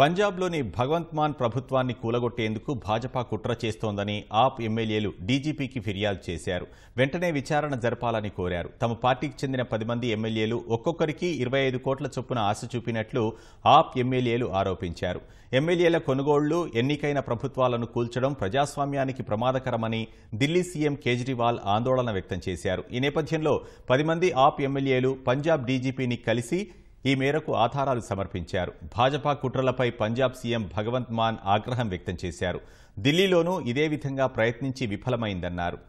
పంజాబ్లోని భగవంత్ మాన్ ప్రభుత్వాన్ని కూలగొట్టేందుకు భాజపా కుట్ర చేస్తోందని ఆప్ ఎమ్మెల్యేలు డీజీపీకి ఫిర్యాదు చేశారు వెంటనే విచారణ జరపాలని కోరారు తమ పార్టీకి చెందిన పది మంది ఎమ్మెల్యేలు ఒక్కొక్కరికి ఇరవై ఐదు కోట్ల చొప్పున ఆశ చూపినట్లు ఆప్ ఎమ్మెల్యేలు ఆరోపించారు ఎమ్మెల్యేల కొనుగోళ్లు ఎన్నికైన ప్రభుత్వాలను కూల్చడం ప్రజాస్వామ్యానికి ప్రమాదకరమని ఢిల్లీ సీఎం కేజ్రీవాల్ ఆందోళన వ్యక్తం చేశారు ఈ నేపథ్యంలో పది మంది ఆప్ ఎమ్మెల్యేలు పంజాబ్ డీజీపీని కలిసి ఈ మేరకు ఆధారాలు సమర్పించారు భాజపా కుట్రలపై పంజాబ్ సీఎం భగవంత్ మాన్ ఆగ్రహం వ్యక్తం చేశారు ఢిల్లీలోనూ ఇదే విధంగా ప్రయత్నించి విఫలమైందన్నారు